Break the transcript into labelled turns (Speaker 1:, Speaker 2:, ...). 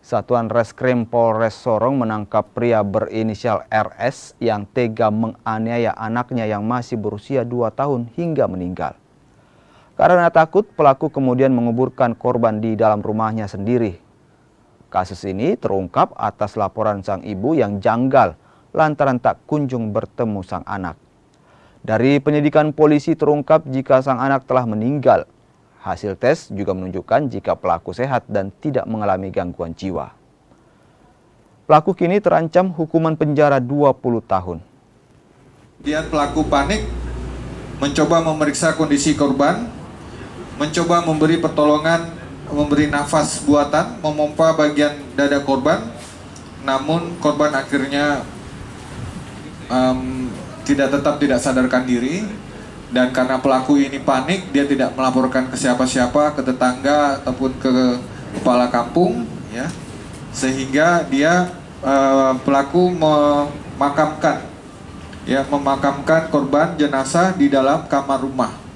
Speaker 1: Satuan Reskrim Polres Sorong menangkap pria berinisial RS yang tega menganiaya anaknya yang masih berusia 2 tahun hingga meninggal. Karena takut, pelaku kemudian menguburkan korban di dalam rumahnya sendiri. Kasus ini terungkap atas laporan sang ibu yang janggal lantaran tak kunjung bertemu sang anak. Dari penyidikan polisi terungkap jika sang anak telah meninggal Hasil tes juga menunjukkan jika pelaku sehat dan tidak mengalami gangguan jiwa. Pelaku kini terancam hukuman penjara 20 tahun.
Speaker 2: Dia pelaku panik, mencoba memeriksa kondisi korban, mencoba memberi pertolongan, memberi nafas buatan, memompa bagian dada korban, namun korban akhirnya um, tidak tetap tidak sadarkan diri dan karena pelaku ini panik dia tidak melaporkan ke siapa-siapa ke tetangga ataupun ke kepala kampung ya sehingga dia uh, pelaku memakamkan ya memakamkan korban jenazah di dalam kamar rumah